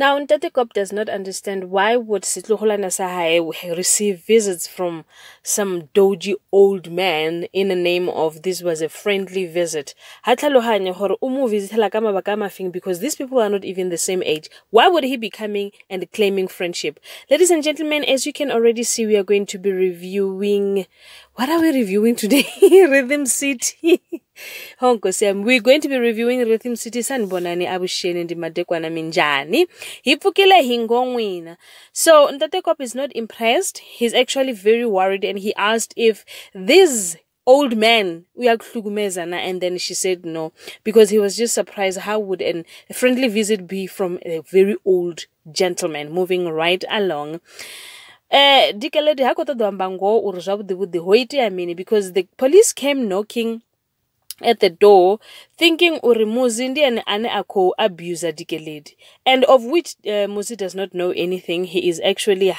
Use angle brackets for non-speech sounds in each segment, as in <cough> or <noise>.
Now, Ntate Kop does not understand why would Sitluhulana Sahai receive visits from some doji old man in the name of this was a friendly visit. Because these people are not even the same age. Why would he be coming and claiming friendship? Ladies and gentlemen, as you can already see, we are going to be reviewing... What are we reviewing today? <laughs> Rhythm City ho nkosi we're going to be reviewing rhythm city San Bonani Abushen ndi madekwana minjhani hi pfukile hi ngo n'wina so ntate is not impressed he's actually very worried and he asked if this old man uyakuhlukumezana and then she said no because he was just surprised how would an, a friendly visit be from a very old gentleman moving right along uh dikeledi ha kota do amba ngo because the police came knocking at the door thinking uri muzi ndiyani ane akhou abuser dikeledi and of which uh, muzi does not know anything he is actually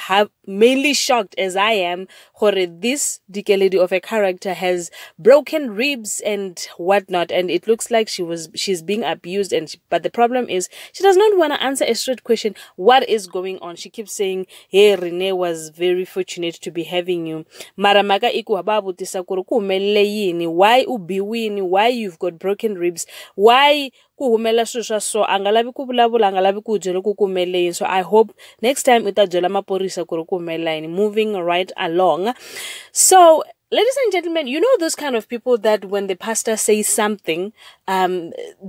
mainly shocked as i am gore this dikeledi of a character has broken ribs and whatnot and it looks like she was she's being abused and she, but the problem is she does not want to answer a straight question what is going on she keeps saying hey rene was very fortunate to be having you mara maka iku hababutisa kuri ku humelele yini why ubiwini why you've got broken ribs why ku humelela swilo swa so a nga lavi ku vulavula a nga lavi ku byela ku yini so i hope next time u ta byela maphorisa ku ri ku humelela yini moving right along so ladies and gentlemen, you know those kind of people that when the pastor says something um,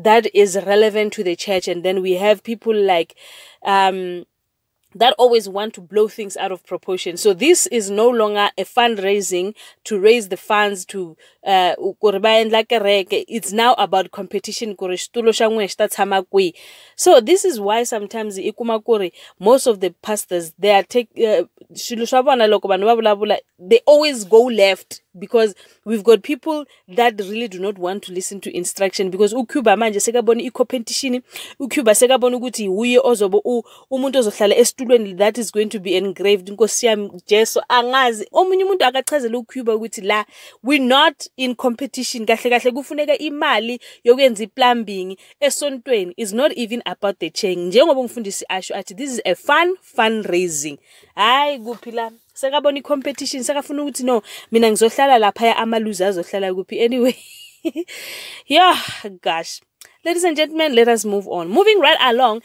that is relevant to the church, and then we have people like um, that always want to blow things out of proportion. So this is no longer a fundraising to raise the funds to uh it's now about competition so this is why sometimes most of the pastors they are take uh, they always go left because we've got people that really do not want to listen to instruction because ucuba manje sekabona i-competition ucuba sekabona ukuthi wuye ozobe umuntu ozohlala esitulweni that is going to be engraved inkosi yami jeso angazi omunye umuntu akachazele ucuba ukuthi la we not in competition kahle kahle kufuneka imali yokwenza iplumbing esontweni is not even about the chang njengoba umfundisi asho athi this is a fun fundraising hayi kuphi lami sekabona i-competition sekafuna ukuthi no mina ngizohlala laphaya amaluzi azohlala kuphi anyway <laughs> yeah gosh ladies and gentlemen let us move on moving right along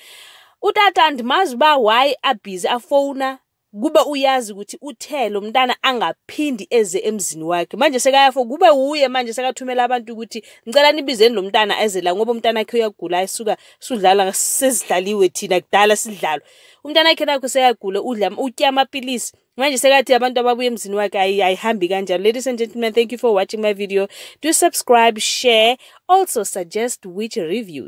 utata andimazi uba why abhizi afowuna kube uyazi ukuthi uthe lo mntana angaphindi eze emzini wakhe manje sekayafo kube wuye manje sekathumela abantu ukuthi ngicela nibizeni lo mntana eze la ngoba umntana wakhe uyagula isuka sudlala sesidlaliwe thina kudala sidlalwa umntana wakhe nakho sekagula udla utya amapilisi manje sekathi abantu ababuya emzini wakhe ayihambi kanjalo ladies and gentlemen thank you for watching my video do subscribe share also suggest which reviews